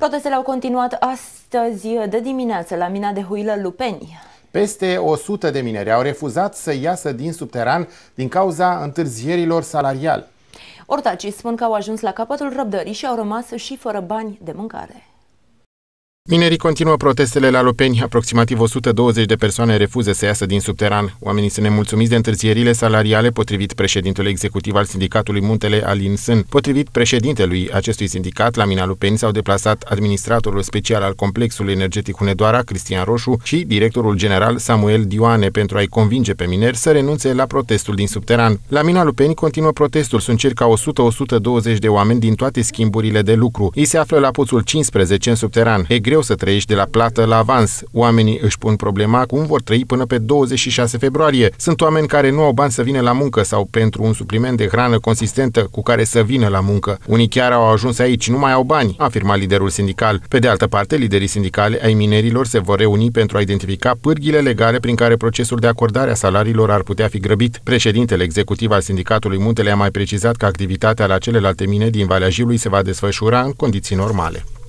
Protestele au continuat astăzi de dimineață la mina de huilă Lupeni. Peste 100 de mineri au refuzat să iasă din subteran din cauza întârzierilor salariale. Ortacii spun că au ajuns la capătul răbdării și au rămas și fără bani de mâncare. Minerii continuă protestele la Lopeni. Aproximativ 120 de persoane refuză să iasă din subteran. Oamenii sunt nemulțumiți de întârzierile salariale, potrivit președintelui executiv al sindicatului Muntele Alin Sân. Potrivit președintelui acestui sindicat, la Mina Lopeni s-au deplasat administratorul special al complexului energetic Hunedoara, Cristian Roșu, și directorul general Samuel Dioane pentru a-i convinge pe mineri să renunțe la protestul din subteran. La Mina Lopeni continuă protestul. Sunt circa 100-120 de oameni din toate schimburile de lucru. Ei se află la poțul 15 în subteran. E greu greu să trăiești de la plată la avans. Oamenii își pun problema cum vor trăi până pe 26 februarie. Sunt oameni care nu au bani să vină la muncă sau pentru un supliment de hrană consistentă cu care să vină la muncă. Unii chiar au ajuns aici, nu mai au bani, a afirmat liderul sindical. Pe de altă parte, liderii sindicale ai minerilor se vor reuni pentru a identifica pârghile legale prin care procesul de acordare a salariilor ar putea fi grăbit. Președintele executiv al sindicatului Muntele a mai precizat că activitatea la celelalte mine din Valea Jilului se va desfășura în condiții normale.